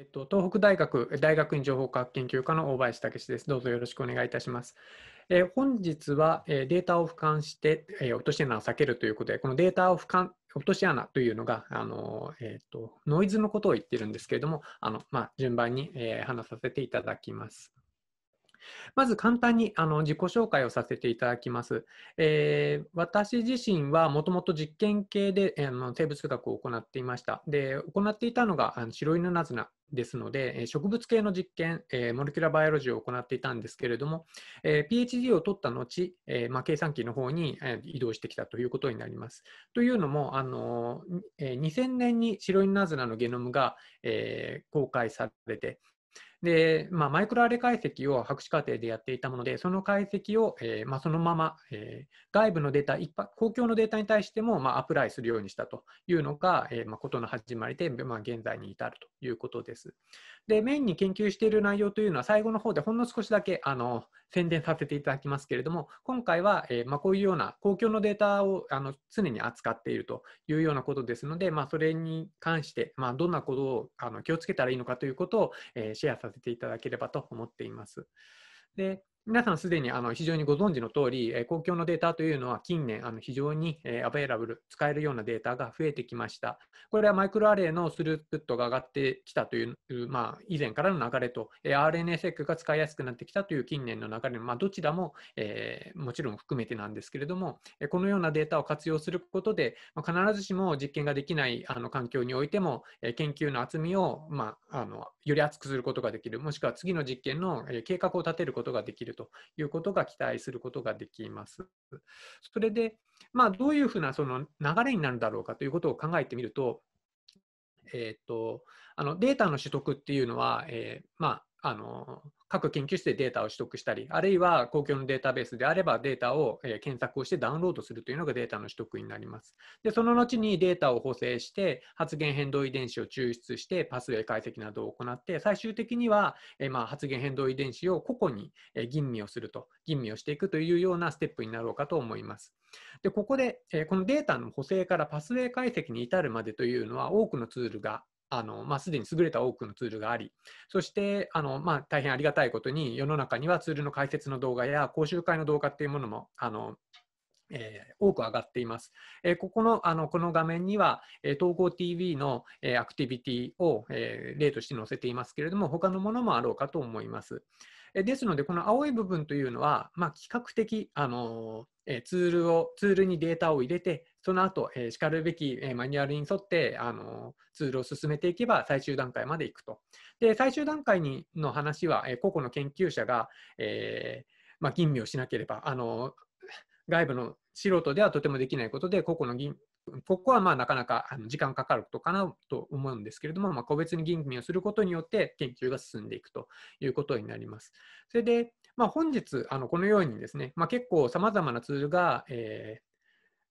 えっと、東北大学大学院情報科学研究科の大林武史です。どうぞよろしくお願いいたします。えー、本日は、えー、データを俯瞰して、えー、落とし穴を避けるということで、このデータを俯瞰落とし穴というのが、あのえーと、ノイズのことを言ってるんですけれども、あのまあ、順番に、え話させていただきます。まず簡単にあの自己紹介をさせていただきます。えー、私自身はもともと実験系で、えー、生物学を行っていました。で行っていたのがあの白犬ナズナですので植物系の実験、えー、モレキュラバイオロジーを行っていたんですけれども、えー、PhD を取った後、えーま計算機の方に、えー、移動してきたということになります。というのも、あのーえー、2000年に白イナズナのゲノムが、えー、公開されてで、まあ、マイクロアレ解析を博士課程でやっていたもので、その解析を、えー、まあ、そのまま、えー、外部のデータ、一般公共のデータに対しても、まあ、アプライするようにしたというのが、えー、まあ、ことの始まりで、まあ、現在に至るということです。で、メインに研究している内容というのは、最後の方でほんの少しだけあの宣伝させていただきますけれども、今回は、えまあ、こういうような公共のデータをあの常に扱っているというようなことですので、まあ、それに関して、まあ、どんなことをあの気をつけたらいいのかということを、えシェアさせてさせていただければと思っています。で、皆さんすでにあの非常にご存知の通り、え公共のデータというのは近年あの非常に、えアベイラブル、使えるようなデータが増えてきました。これはマイクロアレイのスループットが上がってきたという、まあ、以前からの流れと、え r n a s e が使いやすくなってきたという近年の流れの、まあ、どちらも、えもちろん含めてなんですけれども、えこのようなデータを活用することで、まあ、必ずしも実験ができないあの環境においても、え研究の厚みを、まあ、あのより厚くすることができる、もしくは次の実験の計画を立てることができる。ということが期待することができます。それで、まあ、どういうふうなその流れになるだろうかということを考えてみると、えーと、あのデータの取得っていうのは、えー、まあ、あの各研究室でデータを取得したり、あるいは公共のデータベースであればデータを、え検索をしてダウンロードするというのがデータの取得になります。で、その後にデータを補正して、発現変動遺伝子を抽出して、パスウェイ解析などを行って、最終的には、えまあ、発現変動遺伝子を個々に、え吟味をすると、吟味をしていくというようなステップになろうかと思います。で、ここで、えこのデータの補正からパスウェイ解析に至るまでというのは多くのツールがあの、まあ、すでに優れた多くのツールがあり、そして、あの、まあ、大変ありがたいことに、世の中にはツールの解説の動画や講習会の動画っていうものも、あの、えー、多く上がっています。えー、ここのあのこの画面には、えー、統合 TV の、えアクティビティを、え例として載せていますけれども、他のものもあろうかと思います。えですので、この青い部分というのは、まあ、比較的あの、えツールをツールにデータを入れて、その後、えー、かるべき、えマニュアルに沿って、あのツールを進めていけば最終段階までいくと。で、最終段階にの話は、え個々の研究者が、えまあ、吟味をしなければ、あの外部の素人ではとてもできないことで、個々の吟ここはまあなかなか時間かかることかなと思うんですけれども、まあ、個別に吟味をすることによって研究が進んでいくということになります。それで、まあ、本日あのこのようにですね、まあ、結構さまざまなツールが、え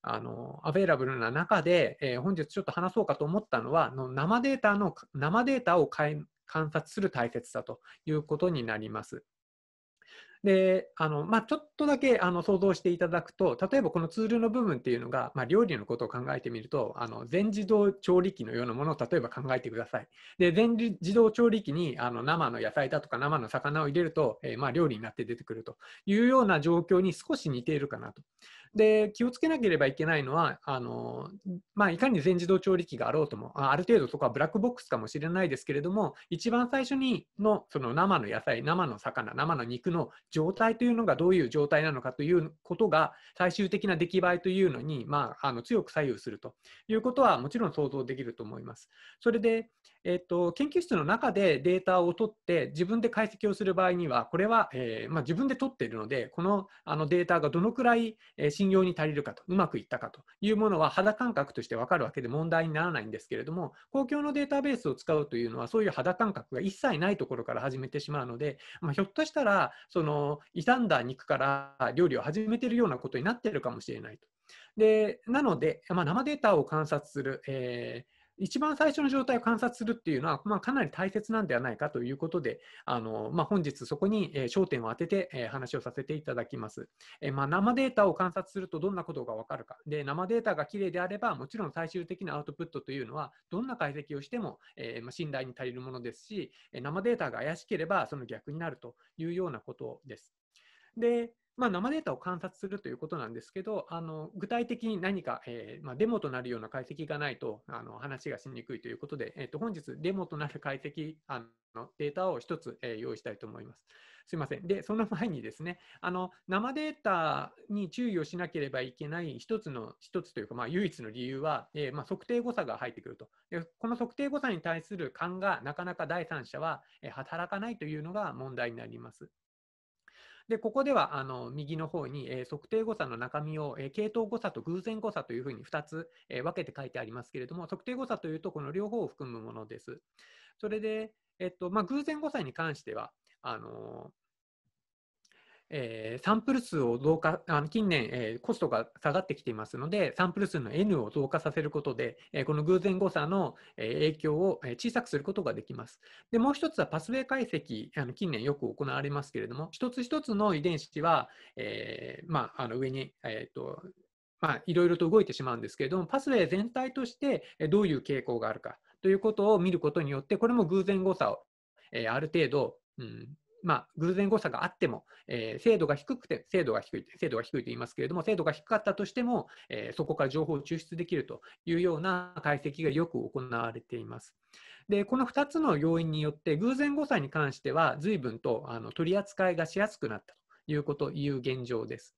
あのアベイラブルな中で、えー、本日ちょっと話そうかと思ったのはの生データの生データを観察する大切さということになります。であのまあ、ちょっとだけあの想像していただくと例えばこのツールの部分っていうのが、まあ、料理のことを考えてみるとあの全自動調理器のようなものを例えば考えてくださいで全自動調理器にあの生の野菜だとか生の魚を入れると、えー、まあ、料理になって出てくるというような状況に少し似ているかなとで気をつけなければいけないのはあの、まあ、いかに全自動調理器があろうともあある程度そこはブラックボックスかもしれないですけれども一番最初にのその生の野菜生の魚生の肉の状態というのがどういう状態なのかということが最終的な出来栄えというのに、まあ、あの強く左右するということはもちろん想像できると思います。それで、えっと、研究室の中でデータを取って自分で解析をする場合にはこれは、えー、まあ、自分で取っているのでこのあのデータがどのくらい、えー信用に足りるかと、うまくいったかというものは肌感覚として分かるわけで問題にならないんですけれども、公共のデータベースを使うというのは、そういう肌感覚が一切ないところから始めてしまうので、まあ、ひょっとしたら、その傷んだ肉から料理を始めてるようなことになってるかもしれないと。でなので、まあ、生データを観察する、えー一番最初の状態を観察するっていうのは、まあ、かなり大切なんではないかということで、あのまあ、本日そこに、え焦点を当てて、え話をさせていただきます、えまあ、生データを観察するとどんなことがわかるか。で、生データがきれいであれば、もちろん最終的なアウトプットというのは、どんな解析をしても、えま信頼に足りるものですし、生データが怪しければその逆になるというようなことです。で、まあ、生データを観察するということなんですけど、あの具体的に何か、えー、まあ、デモとなるような解析がないとあの話がしにくいということで、えー、と本日、デモとなる解析あのデータを1つ、えー、用意したいと思います。すいません。で、その前にですね、あの生データに注意をしなければいけない1つの、1つというか、まあ、唯一の理由は、えー、ま測定誤差が入ってくるとで。この測定誤差に対する勘がなかなか第三者は働かないというのが問題になります。で、ここではあの右の方に、えー、測定誤差の中身を、えー、系統誤差と偶然誤差というふうに2つ、えー、分けて書いてありますけれども、測定誤差というと、この両方を含むものです。それで、えっとまあ、偶然誤差に関しては、あのえー、サンプル数を増加、あの近年、えー、コストが下がってきていますので、サンプル数の N を増加させることで、えー、この偶然誤差の、え影響を、え小さくすることができます。で、もう一つはパスウェイ解析、あの近年よく行われますけれども、一つ一つの遺伝子は、えまあ、あの上に、えっと、まあ、いろいろと動いてしまうんですけれども、パスウェイ全体としてどういう傾向があるかということを見ることによって、これも偶然誤差を、えある程度、うん、まあ、偶然誤差があっても、えー、精度が低くて、精度が低い、精度が低いと言いますけれども、精度が低かったとしても、えー、そこから情報を抽出できるというような解析がよく行われています。で、この2つの要因によって、偶然誤差に関しては、随分とあの取り扱いがしやすくなったということ、いう現状です。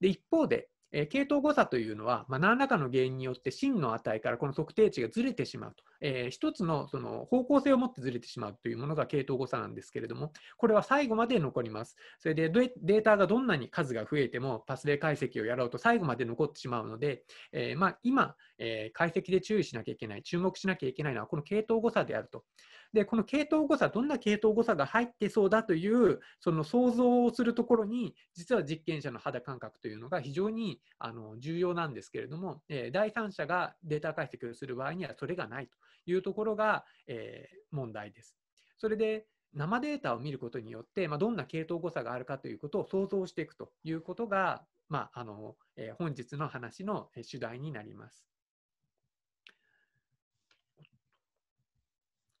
で、一方で、えー、系統誤差というのは、まあ、何らかの原因によって真の値からこの測定値がずれてしまうと、えー、一つのその方向性を持ってずれてしまうというものが系統誤差なんですけれども、これは最後まで残ります。それでデータがどんなに数が増えても、パス例解析をやろうと最後まで残ってしまうので、えー、まあ、今、え解析で注意しなきゃいけない、注目しなきゃいけないのは、この系統誤差であると。で、この系統誤差、どんな系統誤差が入ってそうだという、その想像をするところに、実は実験者の肌感覚というのが非常にあの重要なんですけれども、えー、第三者がデータ解析をする場合にはそれがないというところが、えー、問題です。それで、生データを見ることによって、まあ、どんな系統誤差があるかということを想像していくということが、まああのえー、本日の話の主題になります。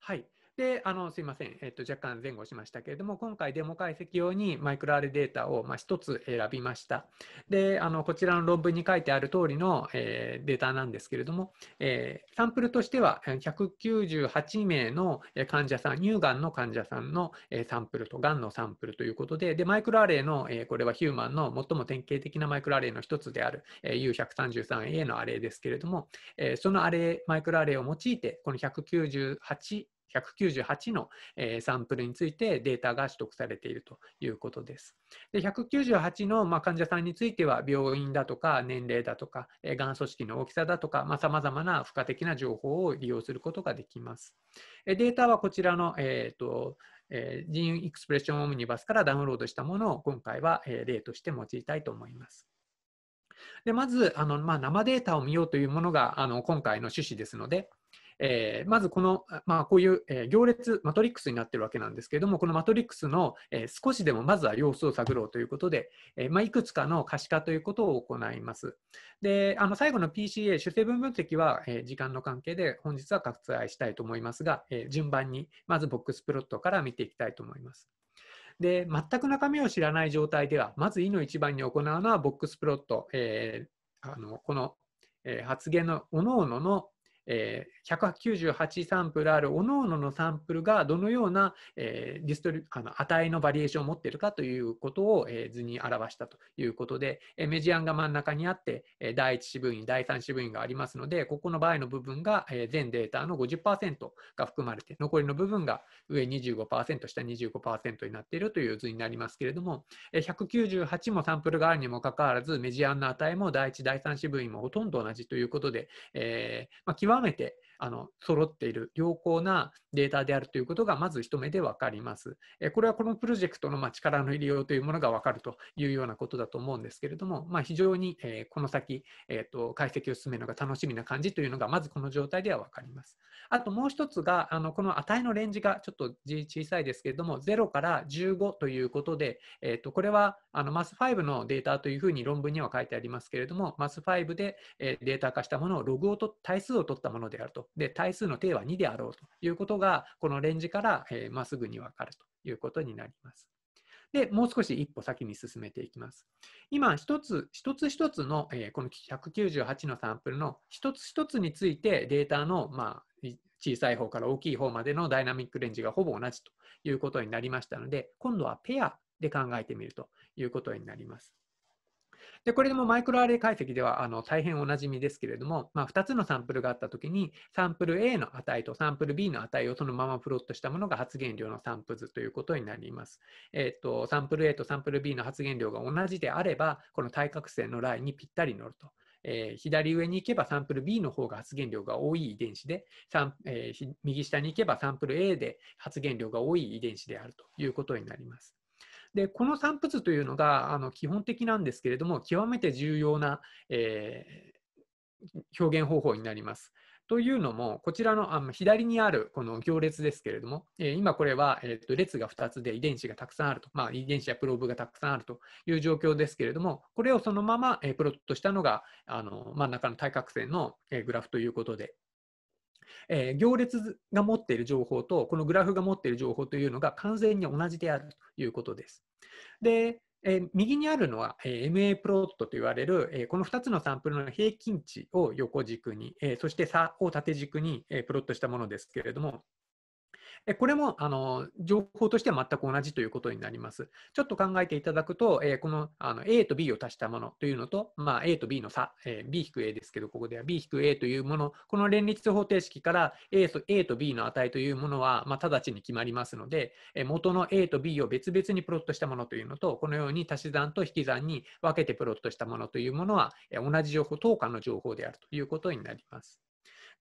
はい。で、あの、すいません。えっと、若干前後しましたけれども、今回デモ解析用にマイクロアレデータを、まあ、1つ選びました。で、あの、こちらの論文に書いてある通りの、えー、データなんですけれども、えー、サンプルとしては198名の患者さん、乳がんの患者さんのサンプルと、がんのサンプルということで、で、マイクロアレイの、えー、これはヒューマンの最も典型的なマイクロアレイの1つである、え U133A のアレイですけれども、えそのアレイ、マイクロアレイを用いて、この198 198の、えサンプルについてデータが取得されているということです。で198の、ま患者さんについては病院だとか年齢だとか、えがん組織の大きさだとかさまざ、まな付加的な情報を利用することができます。えデータはこちらの、えーとえー、ジーンエクスプレッションオムニバスからダウンロードしたものを今回は、え例として用いたいと思います。でまずあの、まあ、生データを見ようというものがあの今回の趣旨ですので、えー、まずこの、まあ、こういう、え行列マトリックスになってるわけなんですけれどもこのマトリックスの、え少しでもまずは様子を探ろうということで、えまあ、いくつかの可視化ということを行います。であの最後の PCA 主成分分析は、え時間の関係で本日は割愛したいと思いますが、え順番にまずボックスプロットから見ていきたいと思います。で全く中身を知らない状態ではまず「い」の一番に行うのはボックスプロット、えー、あのこの、え発言の各々の、えー、198サンプルあるおのおののサンプルがどのような、えー、ディストリあの値のバリエーションを持っているかということを、えー、図に表したということで、えー、メジアンが真ん中にあって、え第1四分位第3四分位がありますのでここの場合の部分が、え全データの50%が含まれて残りの部分が上25%下25%になっているという図になりますけれども、え198もサンプルがあるにもかかわらずメジアンの値も第1第3四分位もほとんど同じということで、えまあ極めてあの揃っている良好なデータであるということがまず一目で分かります。えこれはこのプロジェクトのま力の入れようというものが分かるというようなことだと思うんですけれども、まあ、非常に、えこの先、えと、解析を進めるのが楽しみな感じというのがまずこの状態では分かります。あともう一つがあのこの値のレンジがちょっと小さいですけれども0から15ということで、えーと、これはあのマス5のデータというふうに論文には書いてありますけれどもマス5で、えデータ化したものをログをと対数を取ったものであるとで、対数の定は2であろうということが、このレンジから、えー、まっすぐにわかるということになります。で、もう少し一歩先に進めていきます。今、一つ一つ一つの、えー、この198のサンプルの一つ一つについてデータの、まあ、小さい方から大きい方までのダイナミックレンジがほぼ同じということになりましたので、今度はペアで考えてみるということになります。で、これでもマイクロアレイ解析ではあの大変おなじみですけれども、まあ、2つのサンプルがあったときに、サンプル A の値とサンプル B の値をそのままプロットしたものが発現量のサプル図ということになります。えっ、と、サンプル A とサンプル B の発現量が同じであれば、この対角線のラインにぴったり乗ると。えー、左上に行けばサンプル B の方が発現量が多い遺伝子で、えー、右下に行けばサンプル A で発現量が多い遺伝子であるということになります。で、この散布図というのがあの基本的なんですけれども、極めて重要な、えー、表現方法になります。というのも、こちらのあの左にあるこの行列ですけれども、え今これは、えー、と列が2つで遺伝子がたくさんあると、まあ、遺伝子やプローブがたくさんあるという状況ですけれども、これをそのまま、えプロットしたのがあの真ん中の対角線の、えグラフということで、えー、行列が持っている情報とこのグラフが持っている情報というのが完全に同じであるということです。で、えー、右にあるのは、えー、MA プロットと言われる、えー、この2つのサンプルの平均値を横軸に、えそして差を縦軸に、えプロットしたものですけれども、これもあの情報としては全く同じということになります。ちょっと考えていただくと、えー、このあの A と B を足したものというのと、まあ、A と B の差、えー、B-A ですけど、ここでは B-A というもの、この連立方程式から A と A と B の値というものは、まあ、直ちに決まりますので、えー、元の A と B を別々にプロットしたものというのと、このように足し算と引き算に分けてプロットしたものというものは、えー、同じ情報、等価の情報であるということになります。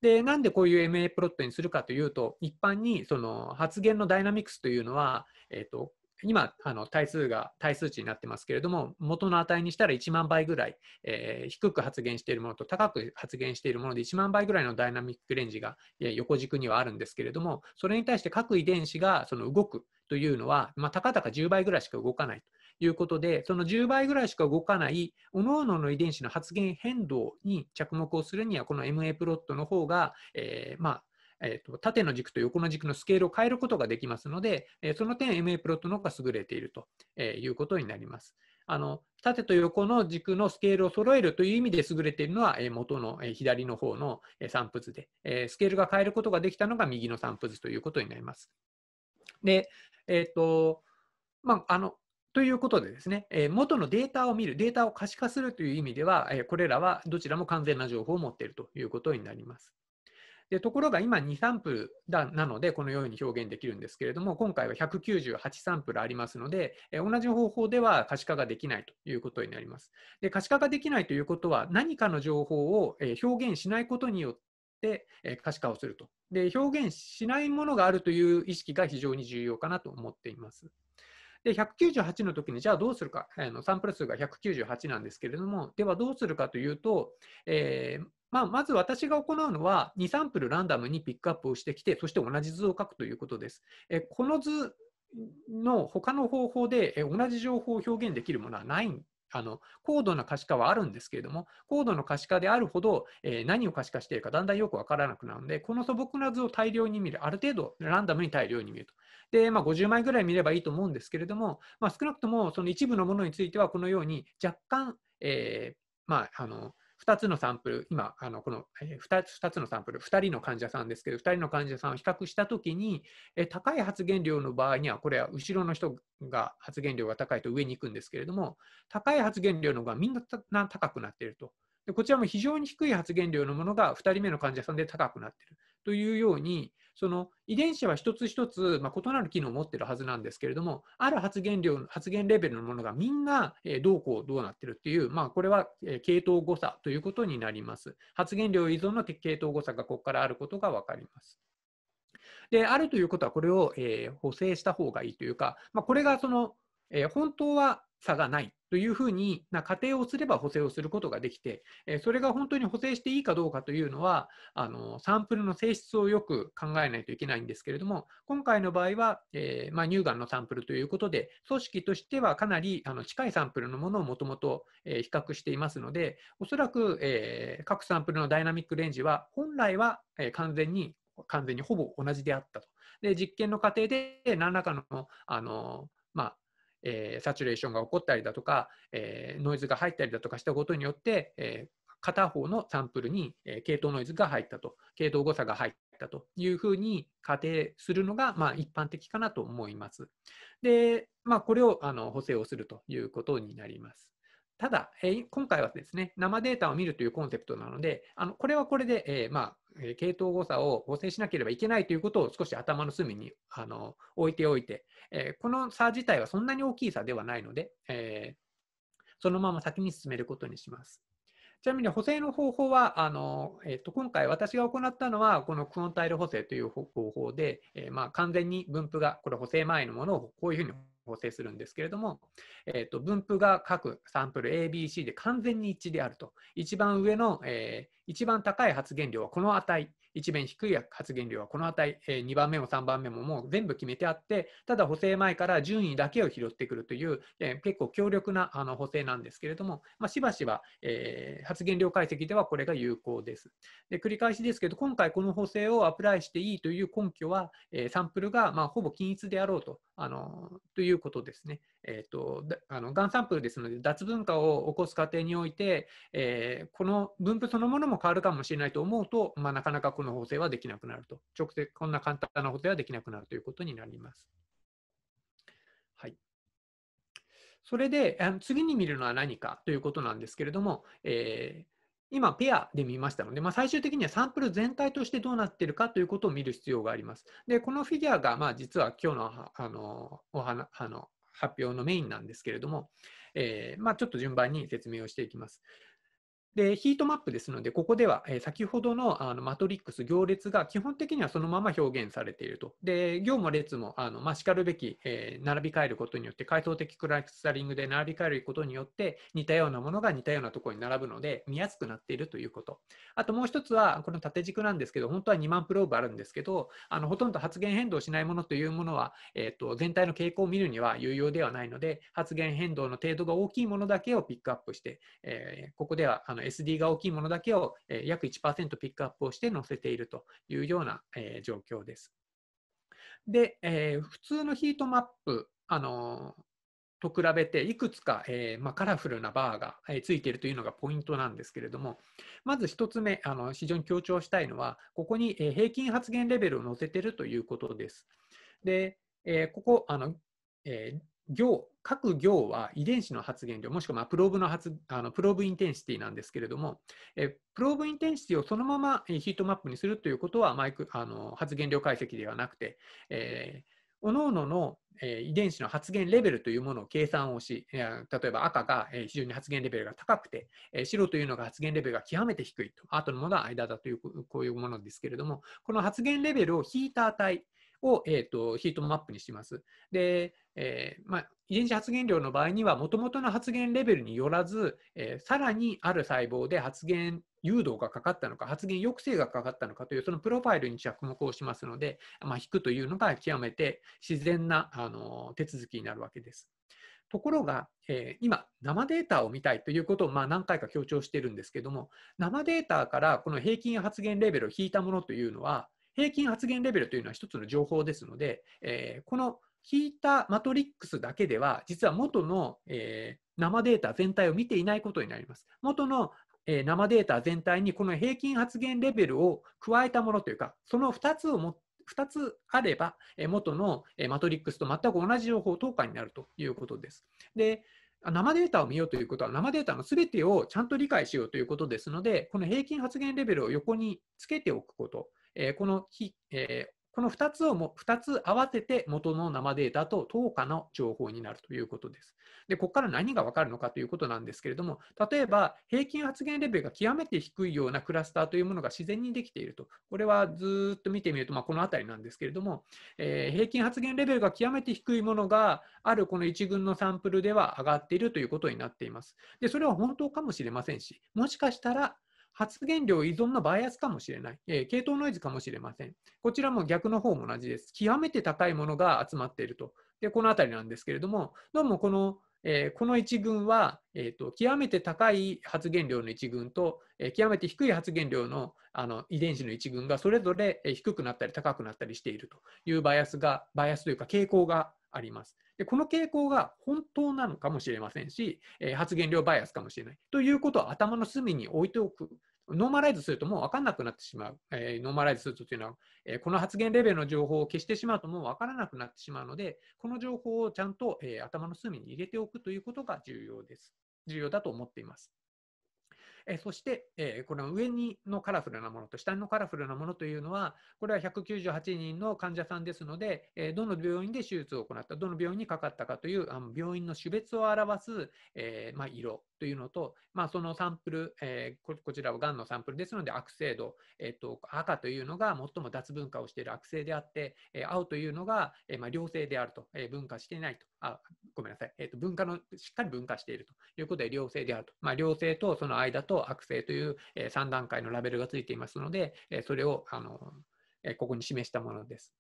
で、なんでこういう MA プロットにするかというと、一般にその発言のダイナミクスというのは、えっ、ー、と、今あの対数が対数値になってますけれども元の値にしたら1万倍ぐらい、えー、低く発言しているものと高く発言しているもので1万倍ぐらいのダイナミックレンジが横軸にはあるんですけれどもそれに対して各遺伝子がその動くというのは、まあ、たかか10倍ぐらいしか動かないいうことで、その10倍ぐらいしか動かない、各々の遺伝子の発現変動に着目をするには、この MA プロットの方が、えー、まあ、えと、縦の軸と横の軸のスケールを変えることができますので、えー、その点 MA プロットの方が優れていると、えー、いうことになります。あの縦と横の軸のスケールを揃えるという意味で優れているのは、えー、元の、え左の方の、え散布図で、えスケールが変えることができたのが右の散布図ということになります。で、えっ、と、まあ、あのということでですね、え元のデータを見る、データを可視化するという意味では、えこれらはどちらも完全な情報を持っているということになります。でところが今2サンプルだなのでこのように表現できるんですけれども今回は198サンプルありますので同じ方法では可視化ができないということになります。で可視化ができないということは何かの情報を表現しないことによって可視化をするとで表現しないものがあるという意識が非常に重要かなと思っています。で、198の時に、じゃあどうするか、あのサンプル数が198なんですけれども、ではどうするかというと、えー、まあ、まず私が行うのは、2サンプルランダムにピックアップをしてきて、そして同じ図を書くということです。えこの図の他の方法で、え同じ情報を表現できるものはないあの高度な可視化はあるんですけれども、高度の可視化であるほど、えー、何を可視化しているかだんだんよくわからなくなるので、この素朴な図を大量に見る、ある程度ランダムに大量に見ると。で、まあ、50枚ぐらい見ればいいと思うんですけれども、まあ、少なくともその一部のものについてはこのように若干、えー、まあ、あの2つのサンプル、今、あのこの 2, 2つのサンプル、2人の患者さんですけど、2人の患者さんを比較したときに、高い発言量の場合には、これは後ろの人が発言量が高いと上に行くんですけれども、高い発言量のがみんな高くなっていると。でこちらも非常に低い発言量のものが2人目の患者さんで高くなっているというように、その遺伝子は一つ一つ、ま異なる機能を持ってるはずなんですけれども、ある発言量、発言レベルのものがみんな、えどうこうどうなってるっていう、まあ、これは、え系統誤差ということになります。発言量依存の系統誤差がここからあることが分かります。で、あるということはこれを、え補正した方がいいというか、まあ、これがその、え本当は差がないというふうにな仮定をすれば補正をすることができて、えそれが本当に補正していいかどうかというのはあのサンプルの性質をよく考えないといけないんですけれども今回の場合は、えー、まあ、乳がんのサンプルということで組織としてはかなりあの近いサンプルのものをもともと比較していますのでおそらく、えー、各サンプルのダイナミックレンジは本来は、え完全に完全にほぼ同じであったと。で実験の過程で何らかのあの、まあえー、サチュレーションが起こったりだとか、えー、ノイズが入ったりだとかしたことによって、えー、片方のサンプルに、え系統ノイズが入ったと、系統誤差が入ったというふうに仮定するのが、まあ、一般的かなと思います。で、まあ、これをあの補正をするということになります。ただ、え今回はですね、生データを見るというコンセプトなので、あのこれはこれで、えー、まあ、系統誤差を合成しなければいけないということを少し頭の隅にあの置いておいて、えー、この差自体はそんなに大きい差ではないので、えー、そのまま先に進めることにします。ちなみに補正の方法は、あのえっと、今回私が行ったのは、このクオンタイル補正という方法で、えまあ、完全に分布が、これ補正前のものをこういうふうに構成するんですけれども、えーと、と分布が各サンプル ABC で完全に一致であると一番上の、え一番高い発言量はこの値、一面低い発言量はこの値、え2番目も3番目ももう全部決めてあって、ただ補正前から順位だけを拾ってくるという、え結構強力なあの補正なんですけれども、まあ、しばしば、え発言量解析ではこれが有効です。で繰り返しですけど、今回この補正をアプライしていいという根拠は、えサンプルがまほぼ均一であろうとあのということですね。えーと、あのがんサンプルですので脱分化を起こす過程において、えー、この分布そのものも変わるかもしれないと思うと、まあ、なかなかこの補正はできなくなると。直接、こんな簡単な補正はできなくなるということになります。はい。それで、次に見るのは何かということなんですけれども、えー、今、ペアで見ましたので、まあ、最終的にはサンプル全体としてどうなっているかということを見る必要があります。で、このフィギュアが、まあ、実は今日のあのお話あの発表のメインなんですけれども、えー、まあ、ちょっと順番に説明をしていきます。で、ヒートマップですので、ここでは、え先ほどのあのマトリックス、行列が基本的にはそのまま表現されていると。で、行も列も、あのまあ、るべき、えー、並び替えることによって、階層的クラスタリングで並び替えることによって、似たようなものが似たようなところに並ぶので、見やすくなっているということ。あともう一つは、この縦軸なんですけど、本当は2万プローブあるんですけど、あのほとんど発言変動しないものというものは、えーと、全体の傾向を見るには有用ではないので、発言変動の程度が大きいものだけをピックアップして、えー、ここでは、あのの SD が大きいものだけを約1%ピックアップをして載せているというような状況です。で、えー、普通のヒートマップ、あのー、と比べていくつか、えー、まあ、カラフルなバーが、えついているというのがポイントなんですけれども、まず1つ目、あの非常に強調したいのは、ここに、え平均発言レベルを載せているということです。で、えここあの、え行各行は遺伝子の発現量もしくはプローブの発あのプローブインテンシティなんですけれどもえプローブインテンシティをそのままヒートマップにするということはマイクあの発現量解析ではなくて、えー各々の、え遺伝子の発現レベルというものを計算をし、え例えば赤が、え非常に発現レベルが高くて、え白というのが発現レベルが極めて低いと、あとのものは間だという、こういうものですけれども、この発現レベルを引いた値、を、えーと、ヒートマップにします。で、えー、まあ、遺伝子発現量の場合には、もともとの発現レベルによらず、えー、さらにある細胞で発現誘導がかかったのか、発現抑制がかかったのかという、そのプロファイルに着目をしますので、まあ、引くというのが極めて自然なあの手続きになるわけです。ところが、えー、今、生データを見たいということをまあ何回か強調しているんですけども、生データからこの平均発現レベルを引いたものというのは、平均発言レベルというのは1つの情報ですので、えー、この引いたマトリックスだけでは、実は元の、えー、生データ全体を見ていないことになります。元の、えー、生データ全体にこの平均発言レベルを加えたものというか、その2つをも2つあれば、え元の、えマトリックスと全く同じ情報等価になるということです。で生データを見ようということは、生データのすべてをちゃんと理解しようということですので、この平均発言レベルを横につけておくこと、えー、この非、えー、この2つをも2つ合わせて元の生データと等価の情報になるということです。で、ここから何が分かるのかということなんですけれども、例えば平均発言レベルが極めて低いようなクラスターというものが自然にできていると、これはずっと見てみると、まあ、この辺りなんですけれども、えー、平均発言レベルが極めて低いものがあるこの1群のサンプルでは上がっているということになっています。で、それは本当かもしれませんし、もしかしたら発言量依存のバイアスかもしれない、えー、系統ノイズかもしれません。こちらも逆の方も同じです。極めて高いものが集まっていると。で、この辺りなんですけれども、どうもこの、えー、この一群は、えーと、極めて高い発言量の一群と、えー、極めて低い発言量のあの遺伝子の一群がそれぞれ低くなったり高くなったりしているというバイアスが、バイアスというか傾向があります。でこの傾向が本当なのかもしれませんし、えー、発言量バイアスかもしれない。ということを頭の隅に置いておく。ノーマライズするともう分かんなくなってしまう。えー、ノーマライズするとというのは、えー、この発言レベルの情報を消してしまうともう分からなくなってしまうので、この情報をちゃんと、え頭の隅に入れておくということが重要です。重要だと思っています。えそして、えこの上にのカラフルなものと下のカラフルなものというのは、これは198人の患者さんですので、えどの病院で手術を行った、どの病院にかかったかというあの病院の種別を表す、えま色というのと、まあ、そのサンプル、えー、こちらはがんのサンプルですので悪性度、えーと、赤というのが最も脱分化をしている悪性であって、えー、青というのが、えー、まあ、良性であると、え分化していないとあ、ごめんなさい、えーと、文化のしっかり分化しているということで、良性であると、まあ、良性とその間と悪性という、えー、3段階のラベルがついていますので、えー、それをあの、えー、ここに示したものです。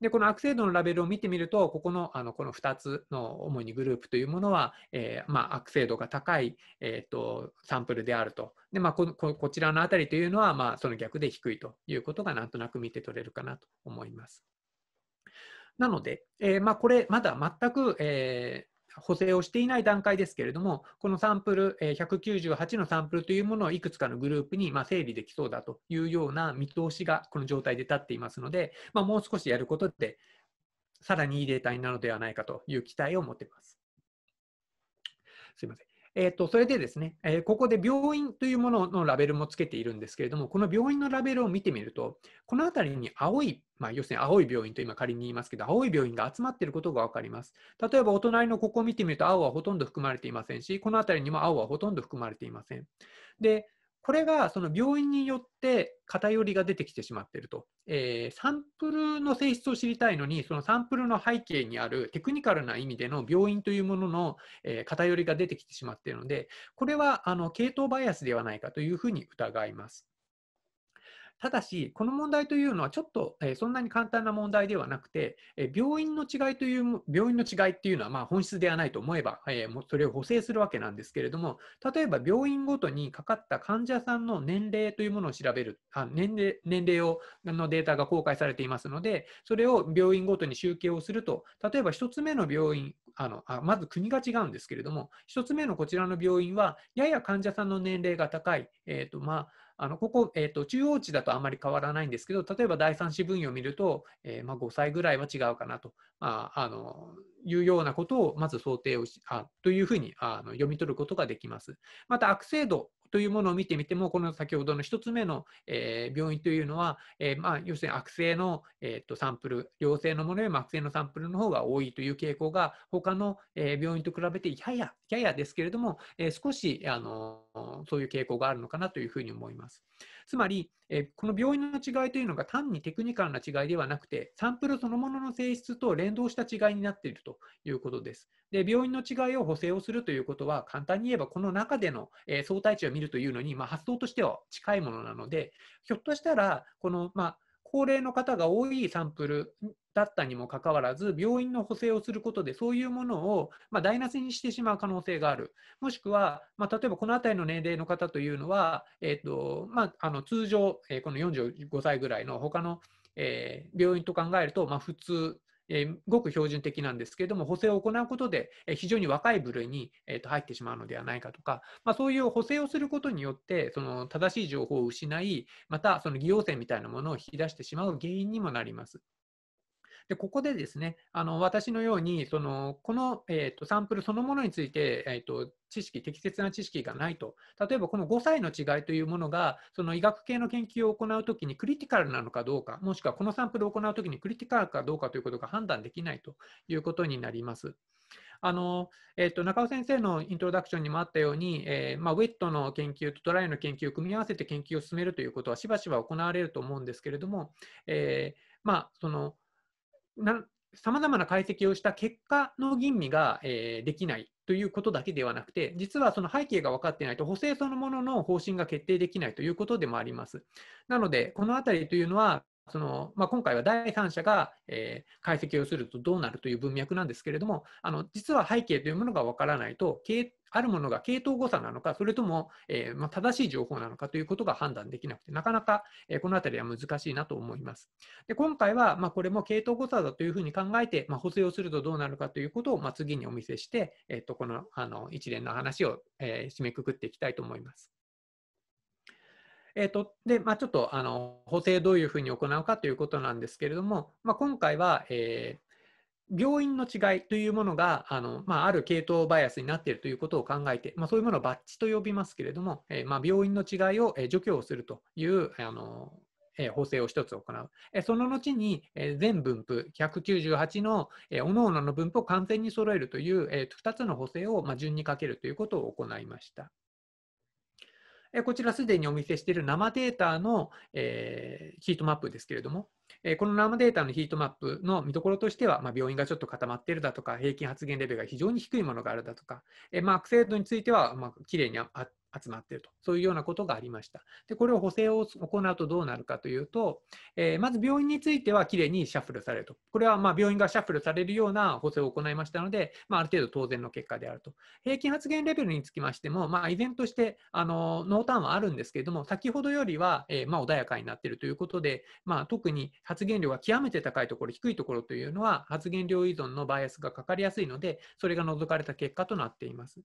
でこの悪性度のラベルを見てみると、ここのあのこの2つの主にグループというものは、えー、まあ、悪性度が高い、えーと、サンプルであると、でまあ、ここちらのあたりというのは、まあ、その逆で低いということがなんとなく見て取れるかなと思います。なので、えー、まあ、これ、まだ全く、えー補正をしていない段階ですけれども、このサンプル、198のサンプルというものをいくつかのグループに整理できそうだというような見通しがこの状態で立っていますので、まあ、もう少しやることで、さらにいいデータになるのではないかという期待を持っています。すみません。えーと、それでですね、えー、ここで病院というもののラベルもつけているんですけれども、この病院のラベルを見てみると、この辺りに青い、まあ、要するに青い病院と今仮に言いますけど、青い病院が集まっていることが分かります。例えばお隣のここを見てみると、青はほとんど含まれていませんし、この辺りにも青はほとんど含まれていません。でこれがその病院によって偏りが出てきてしまっていると、えー、サンプルの性質を知りたいのに、そのサンプルの背景にあるテクニカルな意味での病院というものの、え偏りが出てきてしまっているので、これはあの系統バイアスではないかというふうに疑います。ただし、この問題というのはちょっと、えそんなに簡単な問題ではなくて、え病院の違いという、病院の違いっていうのはま本質ではないと思えば、えー、それを補正するわけなんですけれども、例えば病院ごとにかかった患者さんの年齢というものを調べる、あ年齢年齢をのデータが公開されていますので、それを病院ごとに集計をすると、例えば1つ目の病院、あのあまず国が違うんですけれども、1つ目のこちらの病院は、やや患者さんの年齢が高い、えーとまああのここ、えーと、中央値だとあんまり変わらないんですけど、例えば第3子分野を見ると、えー、まあ、5歳ぐらいは違うかなと、まあ、あのいうようなことをまず想定をしあというふうにあの読み取ることができます。また、悪性度というものを見てみても、この先ほどの1つ目の、えー、病院というのは、えー、まあ、要するに悪性の、えー、とサンプル、陽性のものよりも悪性のサンプルの方が多いという傾向が、他の、え病院と比べてやや、ややですけれども、え少しあのそういう傾向があるのかなというふうに思います。つまり、えこの病院の違いというのが単にテクニカルな違いではなくて、サンプルそのものの性質と連動した違いになっているということです。で病院の違いを補正をするということは、簡単に言えばこの中での、え相対値を見るというのに、まあ、発想としては近いものなので、ひょっとしたら、この、まあ高齢の方が多いサンプルだったにもかかわらず、病院の補正をすることで、そういうものを、まあ、台無しにしてしまう可能性がある、もしくは、まあ、例えばこの辺りの年齢の方というのは、えーとまあ、あの通常、えこの45歳ぐらいの他の、えー、病院と考えると、ま普通ごく標準的なんですけれども、補正を行うことで、非常に若い部類に入ってしまうのではないかとか、まあ、そういう補正をすることによって、その正しい情報を失い、またその偽陽性みたいなものを引き出してしまう原因にもなります。でここでですねあの私のようにそのこの、えーと、サンプルそのものについて、えーと、知識適切な知識がないと例えばこの5歳の違いというものがその医学系の研究を行うときにクリティカルなのかどうかもしくはこのサンプルを行うときにクリティカルかどうかということが判断できないということになります。あのえーと、と中尾先生のイントロダクションにもあったように、えー、まあ、ウェットの研究とドライの研究を組み合わせて研究を進めるということはしばしば行われると思うんですけれども、えー、まあ、そのさまざまな解析をした結果の吟味が、えー、できないということだけではなくて、実はその背景が分かっていないと、補正そのものの方針が決定できないということでもあります。なので、このあたりというのは、そのまあ、今回は第三者が、えー、解析をするとどうなるという文脈なんですけれども、あの実は背景というものがわからないと、あるものが系統誤差なのか、それとも、えー、まあ、正しい情報なのかということが判断できなくて、なかなか、えー、このあたりは難しいなと思います。で今回は、まあ、これも系統誤差だというふうに考えて、まあ、補正をするとどうなるかということを、ま次にお見せして、えー、っとこのあの一連の話を、え締めくくっていきたいと思います。えーとでまあ、ちょっとあの補正どういうふうに行うかということなんですけれども、まあ、今回は、えー、病院の違いというものがあの、まあ、ある系統バイアスになっているということを考えて、まあ、そういうものをバッチと呼びますけれども、えー、まあ、病院の違いを、え除去をするというあのえ補正を1つ行う。えその後に、え全分布198の、えー、各々の分布を完全に揃えるという、え2つの補正を、ま順にかけるということを行いました。こちらすでにお見せしている生データの、えヒートマップですけれども、えこの生データのヒートマップの見どころとしては、ま病院がちょっと固まっているだとか、平均発言レベルが非常に低いものがあるだとか、えま悪性度については、まあ、きれいにあ集まっていると、そういうようなことがありました。で、これを補正を行うとどうなるかというと、えー、まず病院についてはきれいにシャッフルされると。これはま病院がシャッフルされるような補正を行いましたので、まああ、る程度当然の結果であると。平均発言レベルにつきましても、まあ、依然としてあの濃淡はあるんですけれども、先ほどよりは、えー、ま穏やかになっているということで、まあ、特に発言量が極めて高いところ、低いところというのは、発言量依存のバイアスがかかりやすいので、それが除かれた結果となっています。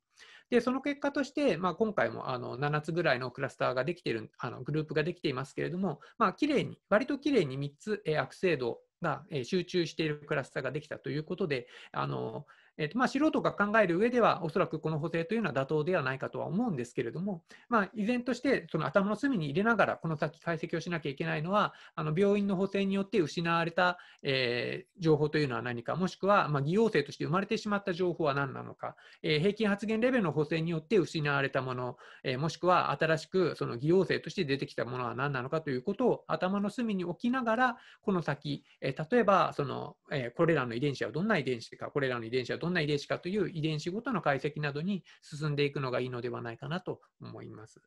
で、その結果として、まあ、今回もあの7つぐらいのクラスターができているあのグループができていますけれども、まあ、綺麗に割ときれいに3つ、えー、悪性度が集中しているクラスターができたということであの、うんえーとまあ、素人が考える上では、おそらくこの補正というのは妥当ではないかとは思うんですけれども、まあ、依然としてその頭の隅に入れながら、この先解析をしなきゃいけないのは、あの病院の補正によって失われた、えー、情報というのは何か、もしくは、まあ、偽陽性として生まれてしまった情報は何なのか、えー、平均発言レベルの補正によって失われたもの、えー、もしくは新しくその偽陽性として出てきたものは何なのかということを頭の隅に置きながら、この先、え例えばその、えこれらの遺伝子はどんな遺伝子か、これらの遺伝子はどんな遺伝子かという遺伝子ごとの解析などに進んでいくのがいいのではないかなと思います。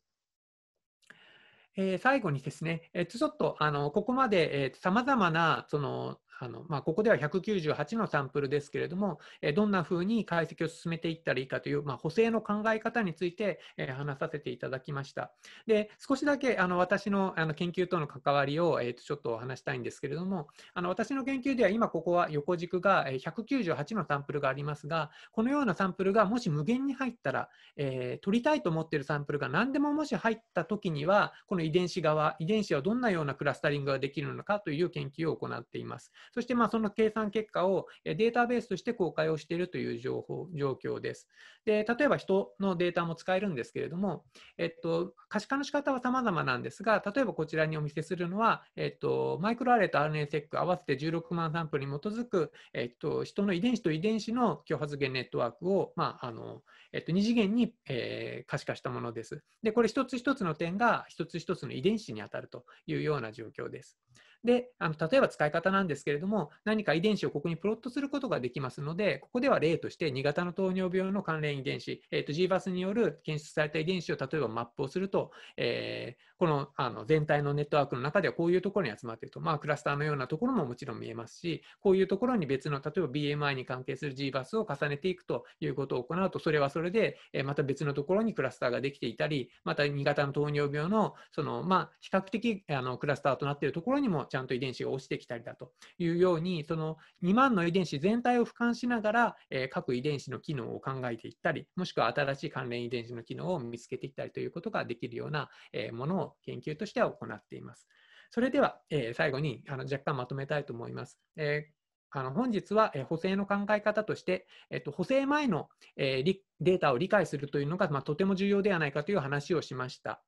えー、最後にですね、えー、ちょっとあのここまでさまざまなそのあのまあ、ここでは198のサンプルですけれども、えどんなふうに解析を進めていったらいいかという、まあ、補正の考え方について、え話させていただきました。で少しだけあの私のあの研究との関わりを、えー、とちょっとお話したいんですけれども、あの私の研究では今ここは横軸が198のサンプルがありますが、このようなサンプルがもし無限に入ったら、えー、取りたいと思っているサンプルが何でももし入った時には、この遺伝子側、遺伝子はどんなようなクラスタリングができるのかという研究を行っています。そしてまあその計算結果をデータベースとして公開をしているという情報状況です。で例えば人のデータも使えるんですけれども、えっと、可視化の仕方は様々なんですが、例えばこちらにお見せするのは、えっと、マイクロアレと RNA-seq 合わせて16万サンプルに基づく、えっと、人の遺伝子と遺伝子の共発現ネットワークを、まああのえっと、2次元に、えー、可視化したものです。で、これ一つ一つの点が一つ一つの遺伝子に当たるというような状況です。であの例えば使い方なんですけれども何か遺伝子をここにプロットすることができますのでここでは例として2型の糖尿病の関連遺伝子、えーと、g バスによる検出された遺伝子を例えばマップをすると、えー、このあの全体のネットワークの中ではこういうところに集まっていると、まあ、クラスターのようなところももちろん見えますしこういうところに別の例えば BMI に関係する g バスを重ねていくということを行うとそれはそれで、えー、また別のところにクラスターができていたりまた2型の糖尿病のその、まあ、比較的あのクラスターとなっているところにもちゃんとちゃんと遺伝子が落ちてきたりだというようにその2万の遺伝子全体を俯瞰しながら、え各遺伝子の機能を考えていったりもしくは新しい関連遺伝子の機能を見つけていったりということができるような、えものを研究としては行っています。それでは、え最後にあの若干まとめたいと思います。えあの本日は、え補正の考え方として、えっと、補正前の、えデータを理解するというのが、まとても重要ではないかという話をしました。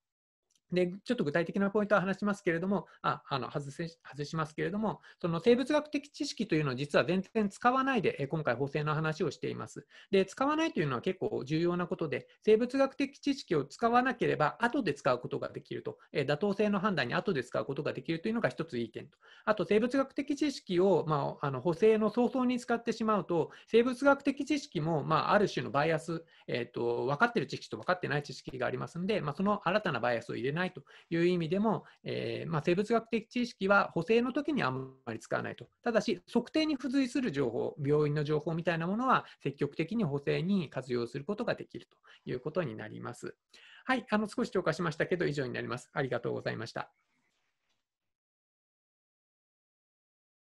で、ちょっと具体的なポイントは話しますけれども、ああの外せ外しますけれども、その生物学的知識というのを実は全然使わないで、今回補正の話をしています。で、使わないというのは結構重要なことで、生物学的知識を使わなければ、後で使うことができると、え妥当性の判断に後で使うことができるというのが一ついい点と。あと、生物学的知識を、まあ、あの補正の早々に使ってしまうと、生物学的知識も、まあ、ある種のバイアス、えーと、分かってる知識と分かってない知識がありますので、まあ、その新たなバイアスを入れないないという意味でも、えー、まあ、生物学的知識は補正の時にあんまり使わないと。ただし、測定に付随する情報、病院の情報みたいなものは積極的に補正に活用することができるということになります。はい、あの少し超過しましたけど、以上になります。ありがとうございました。